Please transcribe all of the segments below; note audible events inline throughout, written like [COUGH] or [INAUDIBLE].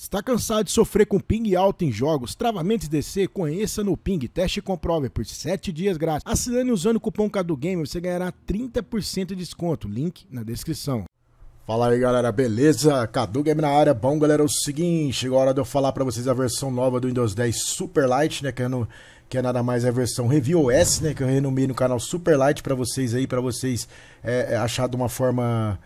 Está cansado de sofrer com ping alto em jogos, travamentos DC? Conheça no Ping, teste e comprove por 7 dias grátis. Assinando usando o cupom CaduGamer, você ganhará 30% de desconto, link na descrição. Fala aí galera, beleza? Cadu Game na área. Bom galera, é o seguinte, chegou a hora de eu falar para vocês a versão nova do Windows 10 Superlight, né, que é, no, que é nada mais a é versão Review OS, né, que eu renomei no canal Superlight para vocês aí, para vocês é, é, achar de uma forma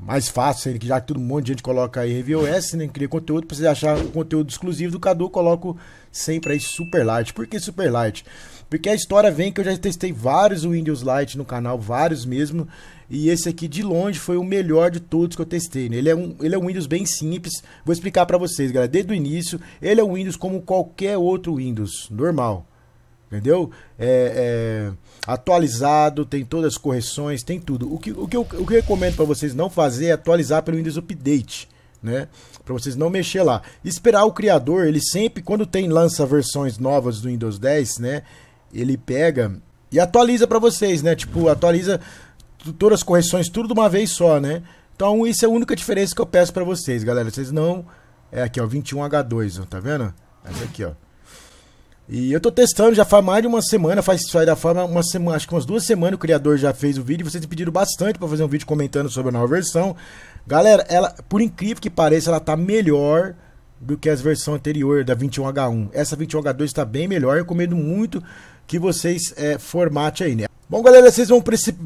mais fácil, já que todo mundo a gente coloca aí review é S, né? Cria conteúdo, pra você achar o conteúdo exclusivo do Cadu, eu coloco sempre aí Super Light. Por que Super Light? Porque a história vem que eu já testei vários Windows Lite no canal, vários mesmo. E esse aqui de longe foi o melhor de todos que eu testei. Né? Ele, é um, ele é um Windows bem simples. Vou explicar para vocês, galera, desde o início. Ele é um Windows como qualquer outro Windows, normal entendeu? É, é, atualizado, tem todas as correções, tem tudo. O que, o que, eu, o que eu recomendo para vocês não fazer é atualizar pelo Windows Update, né? Para vocês não mexer lá. Esperar o criador, ele sempre, quando tem lança versões novas do Windows 10, né? Ele pega e atualiza para vocês, né? Tipo, atualiza todas as correções, tudo de uma vez só, né? Então, isso é a única diferença que eu peço para vocês, galera. Vocês não... É aqui, ó, 21H2, ó, tá vendo? Essa aqui, ó. E eu tô testando já faz mais de uma semana, faz sai da forma uma semana, acho que umas duas semanas o criador já fez o vídeo. Vocês pediram bastante para fazer um vídeo comentando sobre a nova versão. Galera, ela, por incrível que pareça, ela tá melhor do que as versões anterior da 21H1. Essa 21H2 está bem melhor, eu recomendo muito que vocês é, eh, formate aí, né? Bom, galera, vocês vão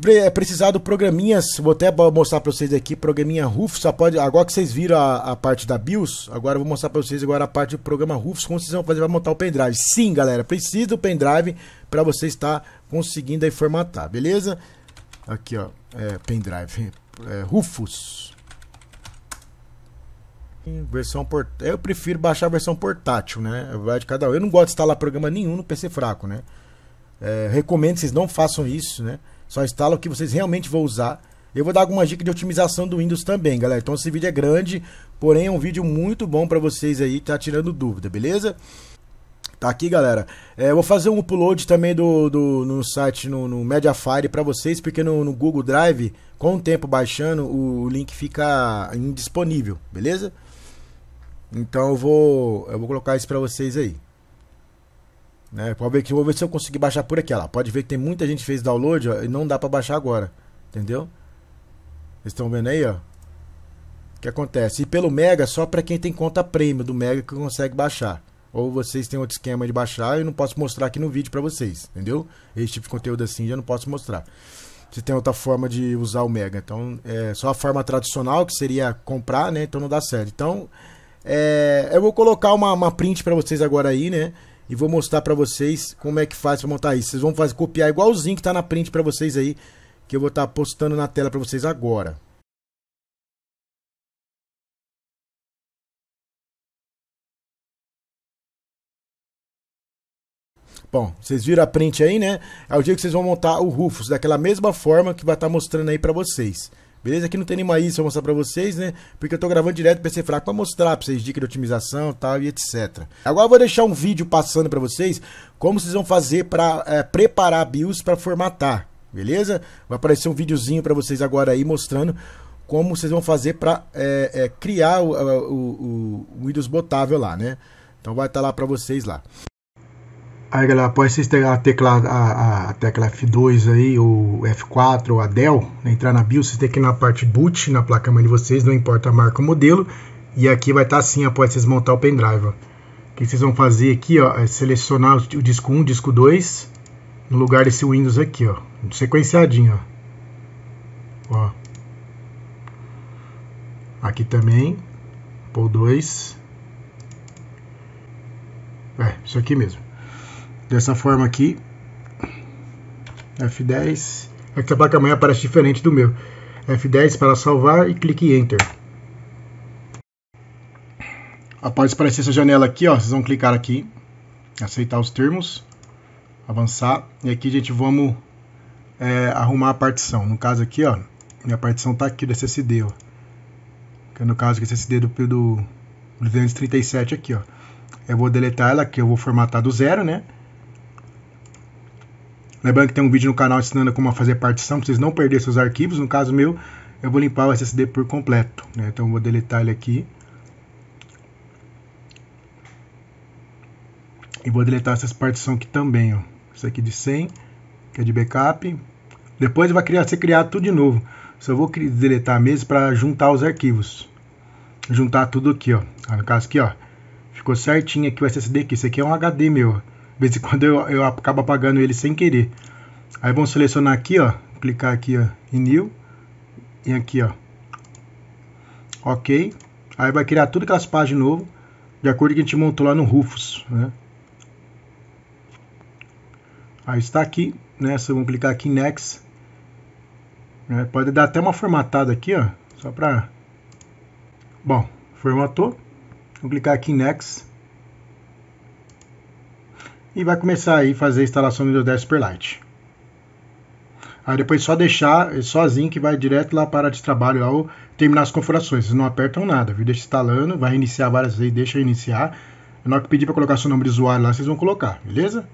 é, precisar do programinhas. Vou até mostrar para vocês aqui, programinha Rufus. Pode, agora que vocês viram a, a parte da BIOS, agora eu vou mostrar para vocês agora a parte do programa Rufus, como vocês vão fazer para montar o pendrive. Sim, galera, precisa do pendrive para você estar conseguindo aí formatar, beleza? Aqui, ó, é, pendrive, é, Rufus. Versão port... Eu prefiro baixar a versão portátil, né? É Vai de cada um. Eu não gosto de instalar programa nenhum no PC fraco, né? É, recomendo que vocês não façam isso, né? Só instala o que vocês realmente vão usar. Eu vou dar algumas dicas de otimização do Windows também, galera. Então esse vídeo é grande, porém é um vídeo muito bom para vocês aí tá tirando dúvida, beleza? Tá aqui, galera. É, vou fazer um upload também do, do no site, no, no Mediafire para vocês, porque no, no, Google Drive, com o tempo baixando, o link fica indisponível, beleza? Então eu vou, eu vou colocar isso para vocês aí. Né? Pode ver que vou ver se eu consegui baixar por aqui. Lá. Pode ver que tem muita gente que fez download ó, e não dá para baixar agora. Entendeu? Vocês estão vendo aí, ó? O que acontece? E pelo Mega, só para quem tem conta premium do Mega que consegue baixar. Ou vocês têm outro esquema de baixar, eu não posso mostrar aqui no vídeo para vocês, entendeu? Esse tipo de conteúdo assim eu não posso mostrar. Se tem outra forma de usar o Mega. Então, é só a forma tradicional, que seria comprar, né? Então não dá certo. Então, é, eu vou colocar uma, uma print para vocês agora aí, né? e vou mostrar para vocês como é que faz para montar isso. Vocês vão fazer, copiar igualzinho que está na print para vocês aí, que eu vou estar tá postando na tela para vocês agora. Bom, vocês viram a print aí, né? É o dia que vocês vão montar o Rufus, daquela mesma forma que vai estar tá mostrando aí para vocês. Beleza? Aqui não tem nenhuma isso, vou mostrar pra vocês, né? Porque eu tô gravando direto PC fraco pra mostrar pra vocês dicas de otimização e tal e etc. Agora eu vou deixar um vídeo passando pra vocês como vocês vão fazer pra é, preparar a BIOS pra formatar, beleza? Vai aparecer um videozinho pra vocês agora aí mostrando como vocês vão fazer pra é, é, criar o, o, o, o Windows botável lá, né? Então vai estar tá lá pra vocês lá. Aí galera, após vocês terem a tecla, a, a tecla F2 aí, ou F4, ou a Dell, né, entrar na BIOS, vocês têm que ir na parte boot, na placa mãe de vocês, não importa a marca ou modelo. E aqui vai estar tá assim, após vocês montar o pendrive. Ó. O que vocês vão fazer aqui ó, é selecionar o disco 1, disco 2, no lugar desse Windows aqui, ó, sequenciadinho. Ó. ó. Aqui também, POL 2. É, isso aqui mesmo dessa forma aqui. F10. Essa é placa-mãe aparece diferente do meu. F10 para salvar e clique em Enter. Após aparecer essa janela aqui, ó, vocês vão clicar aqui, aceitar os termos, avançar. E aqui, gente, vamos é, arrumar a partição. No caso aqui, ó, minha partição está aqui do SSD, ó. Que é no caso que é SSD do, do 237 aqui, ó. Eu vou deletar ela aqui, eu vou formatar do zero, né? Lembrando que tem um vídeo no canal ensinando como fazer partição, para vocês não perderem seus arquivos. No caso meu, eu vou limpar o SSD por completo. Né? Então, eu vou deletar ele aqui. E vou deletar essas partições aqui também. Ó. Isso aqui de 100, que é de backup. Depois vai criar, ser criado tudo de novo. Só vou deletar mesmo para juntar os arquivos. Juntar tudo aqui, ó. Ah, no caso aqui, ó. Ficou certinho aqui o SSD aqui. Isso aqui é um HD meu, de vez em quando eu, eu acabo apagando ele sem querer. Aí vamos selecionar aqui, ó. Clicar aqui, ó, em New. E aqui, ó. Ok. Aí vai criar tudo aquelas páginas de novo, de acordo com o que a gente montou lá no Rufus, né? Aí está aqui, né? Vocês vão clicar aqui em Next. É, pode dar até uma formatada aqui, ó. Só para... Bom, formatou. Vou clicar aqui em Next e vai começar aí a fazer a instalação do Windows 10 Superlight. Aí depois é só deixar é sozinho que vai direto lá para de trabalho ou terminar as configurações. Vocês não apertam nada, viu? Deixa instalando, vai iniciar várias vezes, deixa iniciar. Na hora que pedir para colocar seu nome de usuário lá, vocês vão colocar, beleza?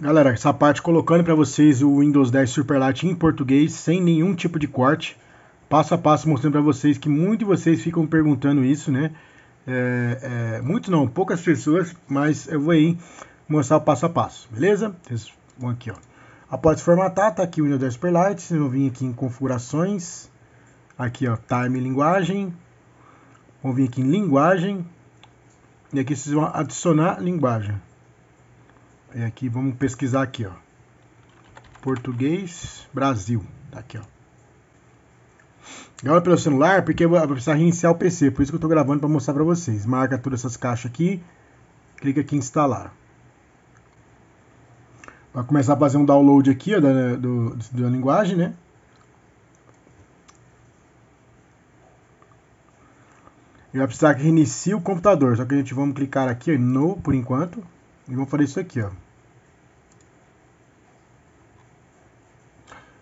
Galera, essa parte colocando para vocês o Windows 10 Superlight em português, sem nenhum tipo de corte, passo a passo mostrando para vocês que muitos de vocês ficam perguntando isso, né? é, é, muito não, poucas pessoas, mas eu vou aí mostrar o passo a passo, beleza? Vocês vão aqui, ó. Após formatar, tá aqui o Windows 10 Perlite, vocês vão vir aqui em configurações, aqui ó, time linguagem, vão vir aqui em linguagem, e aqui vocês vão adicionar linguagem. E aqui vamos pesquisar aqui, ó. Português Brasil. Tá aqui, ó. Grava é pelo celular porque eu vou precisar reiniciar o PC. Por isso que eu estou gravando para mostrar para vocês. Marca todas essas caixas aqui. Clica aqui em instalar. Vai começar a fazer um download aqui ó, da, do, da linguagem, né? E vai precisar que reinicie o computador. Só que a gente vamos clicar aqui ó, no por enquanto. E vamos fazer isso aqui, ó.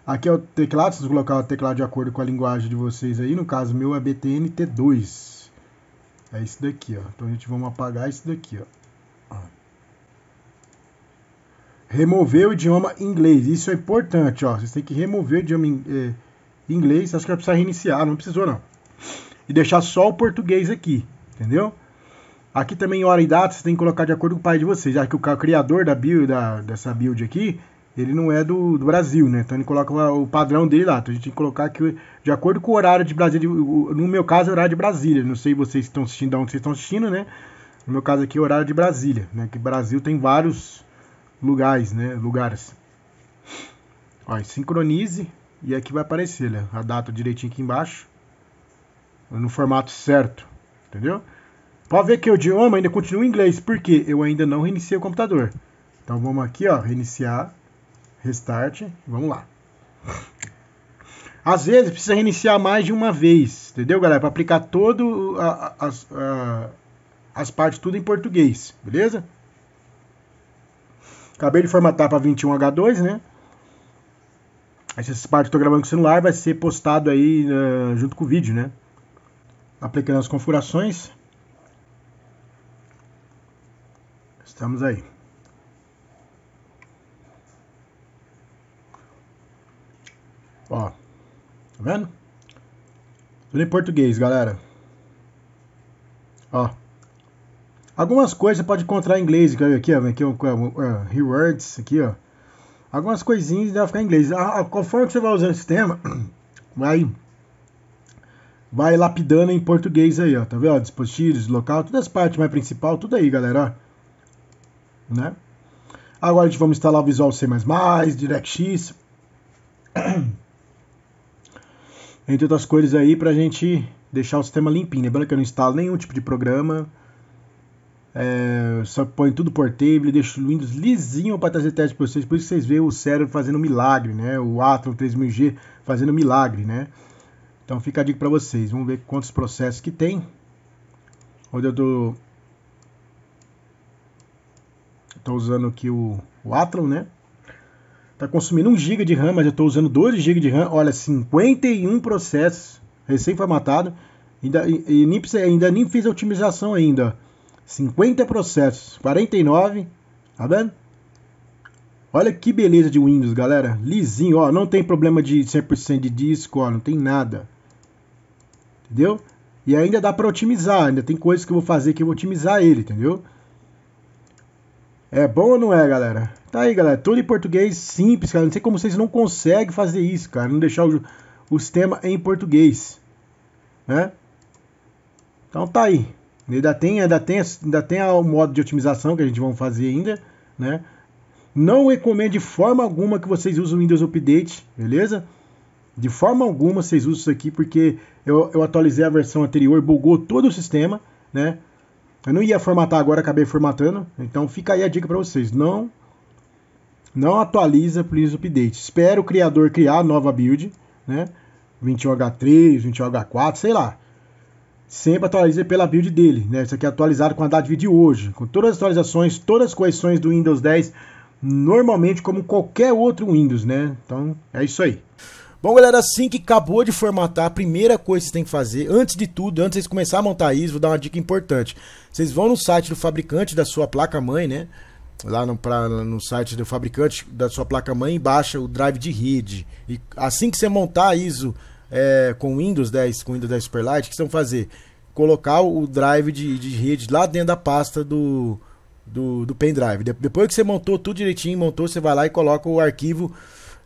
Aqui é o teclado, vocês vão colocar o teclado de acordo com a linguagem de vocês aí. No caso, meu é BTN T2. É isso daqui, ó. Então a gente vamos apagar isso daqui, ó. Remover o idioma inglês. Isso é importante, ó. Vocês têm que remover o idioma in, eh, inglês. Acho que vai precisar reiniciar, não precisou não. E deixar só o português aqui, entendeu? Aqui também hora e data, vocês têm que colocar de acordo com o pai de vocês. Já que o criador da build, da, dessa build aqui, ele não é do, do, Brasil, né? Então ele coloca o padrão dele lá. Então a gente tem que colocar que, de acordo com o horário de Brasília, no meu caso é horário de Brasília. Não sei vocês estão assistindo, de onde vocês estão assistindo, né? No meu caso aqui é horário de Brasília, né? Que Brasil tem vários lugares, né? Lugares. Ó, sincronize e aqui é vai aparecer, né? A data direitinho aqui embaixo. No formato certo, entendeu? Pode ver que o idioma ainda continua em inglês, porque eu ainda não reiniciei o computador. Então vamos aqui, ó, reiniciar. Restart, vamos lá. Às vezes precisa reiniciar mais de uma vez, entendeu, galera? Para aplicar todo a, a, a, as partes tudo em português, beleza? Acabei de formatar para 21H2, né? Essas partes que estou tô gravando com o celular vai ser postado aí uh, junto com o vídeo, né? Aplicando as configurações. Estamos aí. vendo? Tudo em português, galera. Ó. Algumas coisas você pode encontrar em inglês, aqui, ó, aqui, ó, é é, rewards, aqui, ó. Algumas coisinhas deve ficar em inglês. A, a, conforme você vai usando o sistema, vai vai lapidando em português aí, ó, tá vendo? Ó, dispositivos, local, todas as partes mais principal, tudo aí, galera, ó. Né? Agora a gente vai instalar o Visual C++, DirectX. [CLEARS THROAT] entre outras coisas aí, para a gente deixar o sistema limpinho. Lembrando que eu não instalo nenhum tipo de programa, é, só põe tudo portátil, deixo o Windows lisinho para trazer teste para vocês. Por isso vocês veem o cérebro fazendo milagre, né? O Atom 3000G fazendo milagre, né? Então fica a dica para vocês. Vamos ver quantos processos que tem. Onde eu tô, tô usando aqui o, o né? Tá consumindo 1 GB de RAM, mas eu estou usando 2 GB de RAM. Olha, 51 processos recém-formatado. Ainda, e, e nem, ainda nem fiz a otimização ainda. 50 processos, 49, tá vendo? Olha que beleza de Windows, galera. Lisinho, ó, não tem problema de 100% de disco, ó, não tem nada. Entendeu? E ainda dá para otimizar, ainda tem coisas que eu vou fazer que eu vou otimizar ele, entendeu? É bom ou não é, galera? Tá aí, galera. Tudo em português simples, cara. Não sei como vocês não conseguem fazer isso, cara. Não deixar o, o sistema em português. Né? Então tá aí. Ainda tem, ainda tem, ainda tem o modo de otimização que a gente vai fazer ainda, né? Não recomendo de forma alguma que vocês usem o Windows Update, beleza? De forma alguma vocês usam isso aqui, porque eu, eu atualizei a versão anterior, bugou todo o sistema, né? Eu não ia formatar agora, acabei formatando. Então fica aí a dica para vocês. Não não atualiza Please Update. Espera o criador criar a nova build, né? 21H3, 21H4, sei lá. Sempre atualize pela build dele, né? Isso aqui é atualizado com a data de hoje, com todas as atualizações, todas as correções do Windows 10, normalmente como qualquer outro Windows, né? Então, é isso aí. Bom, galera, assim que acabou de formatar, a primeira coisa que vocês têm que fazer, antes de tudo, antes de vocês começar a montar isso, vou dar uma dica importante. Vocês vão no site do fabricante da sua placa-mãe, né? Lá no, pra, no site do fabricante da sua placa-mãe e baixa o drive de rede. E assim que você montar a ISO é, com Windows 10, com Windows 10 Superlight, o que vocês vão fazer? Colocar o drive de, de rede lá dentro da pasta do, do, do pendrive. De, depois que você montou tudo direitinho, montou, você vai lá e coloca o arquivo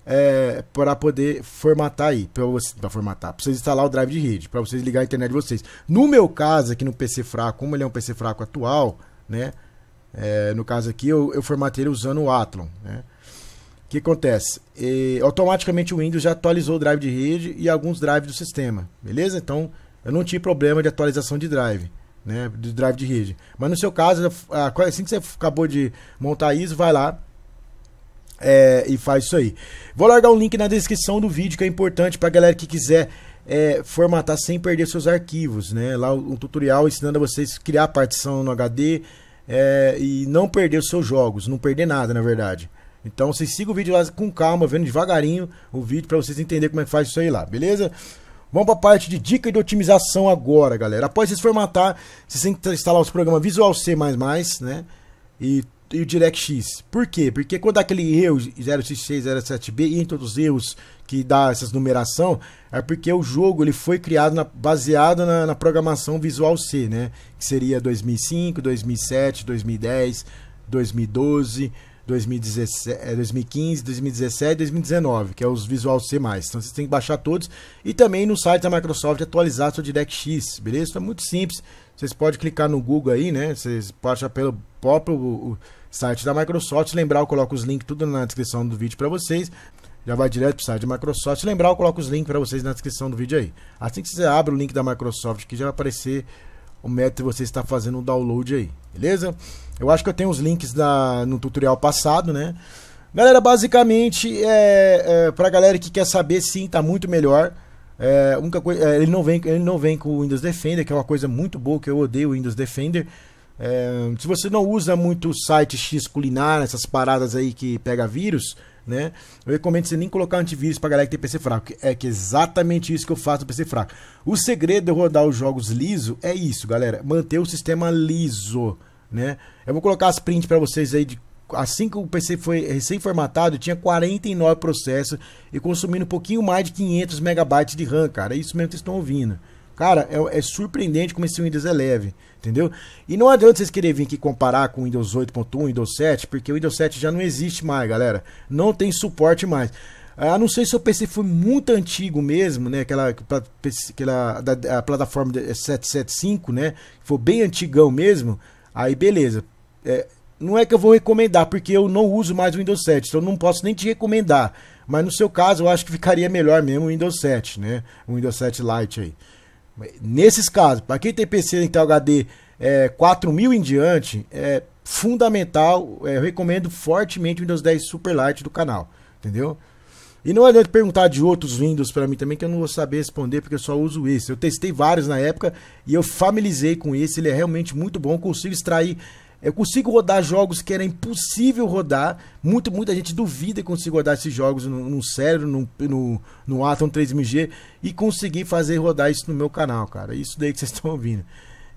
é, para poder formatar aí, para formatar, para vocês instalar o drive de rede, para vocês ligar a internet de vocês. No meu caso, aqui no PC fraco, como ele é um PC fraco atual, né? É, no caso aqui, eu, eu formatei ele usando o Athlon, né? O que acontece? E, automaticamente o Windows já atualizou o drive de rede e alguns drives do sistema, beleza? Então, eu não tive problema de atualização de drive, né? Do drive de rede. Mas no seu caso, assim que você acabou de montar isso, vai lá, é, e faz isso aí. Vou largar um link na descrição do vídeo que é importante para galera que quiser é, formatar sem perder seus arquivos, né? Lá um tutorial ensinando a vocês criar partição no HD é, e não perder os seus jogos, não perder nada, na verdade. Então vocês sigam o vídeo lá com calma, vendo devagarinho o vídeo para vocês entenderem como é que faz isso aí lá, beleza? Vamos para a parte de dica de otimização agora, galera. Após vocês formatar, vocês têm que instalar os programas Visual C++, né? E e o DirectX. Por quê? Porque quando dá aquele erro 066, 07B, entre os erros que dá essas numeração, é porque o jogo ele foi criado na, baseado na, na, programação Visual C, né? Que seria 2005, 2007, 2010, 2012, 2017, 2015, 2017, 2019, que é os Visual C+. Então você tem que baixar todos e também no site da Microsoft atualizar seu DirectX, beleza? Então é muito simples. Vocês podem clicar no Google aí, né? Vocês podem achar pelo próprio site da Microsoft. Lembrar, eu coloco os links tudo na descrição do vídeo para vocês. Já vai direto para o site da Microsoft. Lembrar, eu coloco os links para vocês na descrição do vídeo aí. Assim que você abre o link da Microsoft, que já vai aparecer o método que você está fazendo o download aí, beleza? Eu acho que eu tenho os links da, no tutorial passado, né? Galera, basicamente, é, é, para galera que quer saber, sim, tá muito melhor. É, única coisa, é, ele, não vem, ele não vem com o Windows Defender, que é uma coisa muito boa, que eu odeio o Windows Defender. É, se você não usa muito site X culinária, essas paradas aí que pega vírus, né? Eu recomendo você nem colocar antivírus pra galera que tem PC fraco. É que é exatamente isso que eu faço no PC fraco. O segredo de rodar os jogos liso é isso, galera. Manter o sistema liso, né? Eu vou colocar as prints para vocês aí de assim que o PC foi recém-formatado, tinha 49 processos e consumindo um pouquinho mais de 500 megabytes de RAM, cara. É isso mesmo que vocês estão ouvindo. Cara, é, é surpreendente como esse Windows é leve, entendeu? E não adianta vocês quererem vir aqui comparar com o Windows 8.1, Windows 7, porque o Windows 7 já não existe mais, galera. Não tem suporte mais. A ah, não ser se o PC foi muito antigo mesmo, né? Aquela, aquela da, a plataforma 775, é, né? Foi bem antigão mesmo. Aí beleza. É, não é que eu vou recomendar, porque eu não uso mais o Windows 7, então não posso nem te recomendar. Mas no seu caso, eu acho que ficaria melhor mesmo o Windows 7, né? O Windows 7 Lite aí. Nesses casos, para quem tem PC Intel então HD é, 4000 em diante, é fundamental, é, eu recomendo fortemente o Windows 10 Superlight do canal, entendeu? E não adianta perguntar de outros Windows para mim também, que eu não vou saber responder, porque eu só uso esse. Eu testei vários na época e eu familiarizei com esse, ele é realmente muito bom, consigo extrair eu consigo rodar jogos que era impossível rodar. Muito, muita gente duvida que consigo rodar esses jogos no, no cérebro, no, no, no Atom 3Mg E conseguir fazer rodar isso no meu canal, cara. Isso daí que vocês [LAUGHS] estão ouvindo.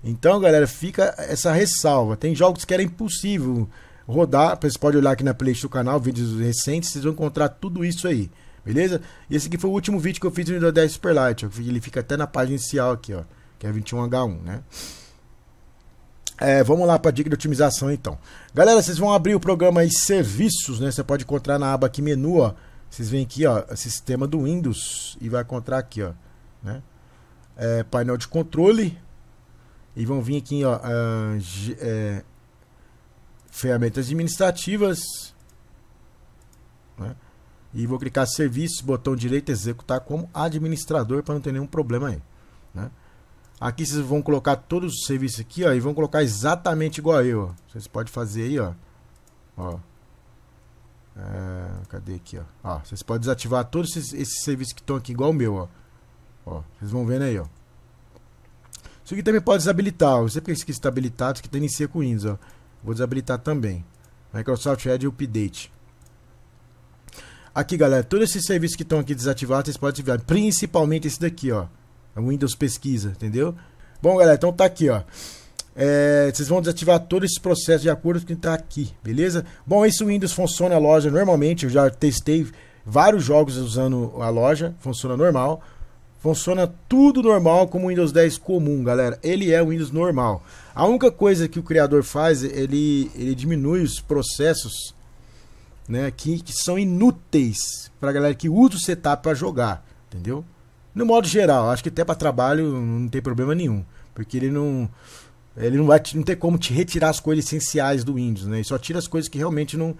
Então, galera, fica essa ressalva. Tem jogos que era impossível rodar. Vocês podem olhar aqui na playlist do canal, vídeos recentes. Vocês vão encontrar tudo isso aí. Beleza? E esse aqui foi o último vídeo que eu fiz no Windows 10 Superlight. Ó. Ele fica até na página inicial aqui, ó. Que é 21H1, né? É, vamos lá para a dica de otimização então. Galera, vocês vão abrir o programa aí serviços, né? Você pode encontrar na aba aqui menu, ó. Vocês vêm aqui, ó, sistema do Windows e vai encontrar aqui, ó, né? É, painel de controle e vão vir aqui, ó, uh, é, ferramentas administrativas, né? E vou clicar serviços, botão direito, executar como administrador para não ter nenhum problema aí, né? Aqui vocês vão colocar todos os serviços aqui, ó, e vão colocar exatamente igual eu, ó. Vocês podem fazer aí, ó. Ó. É, cadê aqui, ó? ó? Vocês podem desativar todos esses, esses serviços que estão aqui igual o meu, ó. Ó, vocês vão vendo aí, ó. Isso aqui também pode desabilitar, Eu Sempre que esqueci de que isso aqui tem inicia com Windows, ó. Vou desabilitar também. Microsoft Edge Update. Aqui, galera, todos esses serviços que estão aqui desativados, vocês podem desativar. Principalmente esse daqui, ó. É Windows pesquisa, entendeu? Bom, galera, então tá aqui, ó. É, vocês vão desativar todo esse processo de acordo com o que está aqui, beleza? Bom, esse Windows funciona a loja normalmente, eu já testei vários jogos usando a loja, funciona normal. Funciona tudo normal como o Windows 10 comum, galera. Ele é o Windows normal. A única coisa que o criador faz, ele, ele diminui os processos né, que, que são inúteis para galera que usa o setup para jogar, entendeu? No modo geral, acho que até para trabalho não tem problema nenhum, porque ele não ele não vai não ter como te retirar as coisas essenciais do Windows, né? Ele só tira as coisas que realmente não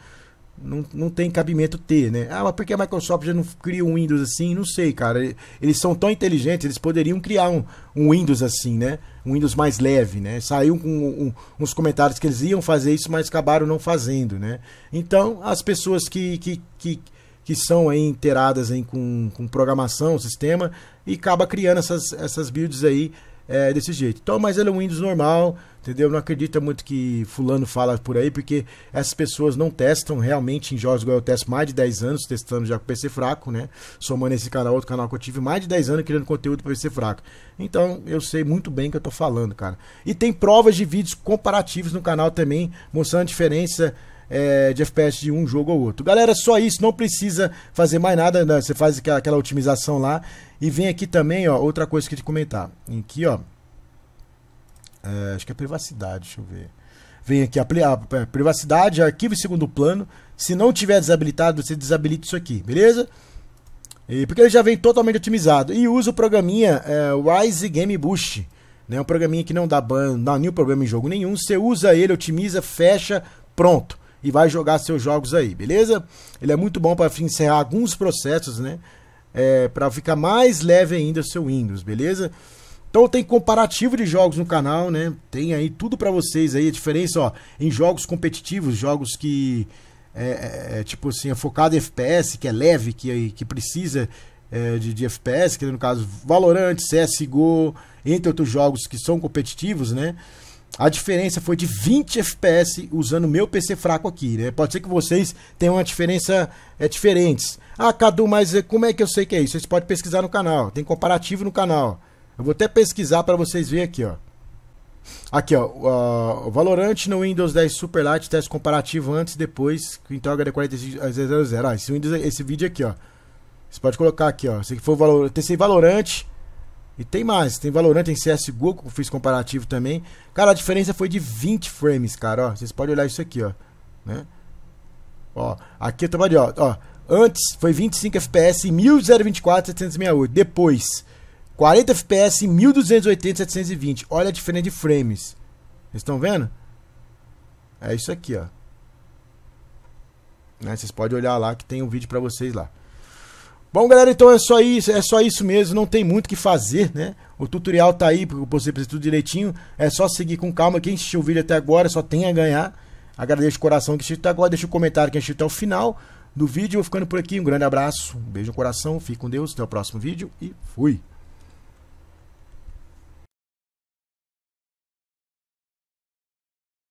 não, não tem cabimento ter, né? Ah, mas por que a Microsoft já não cria um Windows assim? Não sei, cara. Eles são tão inteligentes, eles poderiam criar um, um Windows assim, né? Um Windows mais leve, né? Saiu um, um, uns comentários que eles iam fazer isso, mas acabaram não fazendo, né? Então, as pessoas que, que, que, que são aí inteiradas aí com, com programação, sistema, e acaba criando essas, essas builds aí é, desse jeito. Então, mas ele é um Windows normal, entendeu? Não acredita muito que fulano fala por aí, porque essas pessoas não testam realmente em jogos igual eu testo mais de 10 anos, testando já com PC fraco, né? Somando esse canal, outro canal que eu tive mais de 10 anos criando conteúdo para PC fraco. Então, eu sei muito bem o que eu tô falando, cara. E tem provas de vídeos comparativos no canal também, mostrando a diferença é, de FPS de um jogo ou outro. Galera, é só isso, não precisa fazer mais nada, né? você faz aquela, aquela otimização lá. E vem aqui também, ó, outra coisa que eu te comentar. Aqui, ó, é, acho que é privacidade, deixa eu ver. Vem aqui a, a é, privacidade, arquivo segundo plano. Se não tiver desabilitado, você desabilita isso aqui, beleza? E, porque ele já vem totalmente otimizado. E usa o programinha é, Wise Game Boost. Né? Um programinha que não dá ban, não dá nenhum problema em jogo nenhum. Você usa ele, otimiza, fecha, pronto e vai jogar seus jogos aí, beleza? Ele é muito bom para encerrar alguns processos, né? É, para ficar mais leve ainda o seu Windows, beleza? Então tem comparativo de jogos no canal, né? Tem aí tudo para vocês aí, a diferença, ó, em jogos competitivos, jogos que é, é, é tipo assim, é focado em FPS, que é leve, que, que precisa é, de, de, FPS, que no caso Valorant, CSGO, entre outros jogos que são competitivos, né? A diferença foi de 20 FPS usando meu PC fraco aqui, né? Pode ser que vocês tenham uma diferença é, diferentes. Ah, Cadu, mas eh, como é que eu sei que é isso? Vocês podem pesquisar no canal, tem comparativo no canal. Eu vou até pesquisar para vocês verem aqui, ó. Aqui, ó, uh, Valorant no Windows 10 Superlight, teste comparativo antes e depois, então HD4500. Ah, esse, Windows, é, esse vídeo aqui, ó. Você pode colocar aqui, ó. Se for Valorant, testei Valorant e tem mais, tem Valorant, tem CSGO, que eu fiz comparativo também. Cara, a diferença foi de 20 frames, cara, ó. Vocês podem olhar isso aqui, ó. Né? Ó, aqui eu tava ali, ó, ó. Antes foi 25 FPS em 1024 768. Depois, 40 FPS em 1280 720. Olha a diferença de frames. Vocês estão vendo? É isso aqui, ó. Né? Vocês podem olhar lá que tem um vídeo para vocês lá. Bom, galera, então é só isso, é só isso mesmo, não tem muito o que fazer, né? O tutorial tá aí, porque você precisa tudo direitinho, é só seguir com calma, quem assistiu o vídeo até agora só tem a ganhar. Agradeço de coração que assistiu até agora, deixa o um comentário que assistiu até o final do vídeo. Eu vou ficando por aqui, um grande abraço, um beijo no coração, fique com Deus, até o próximo vídeo e fui!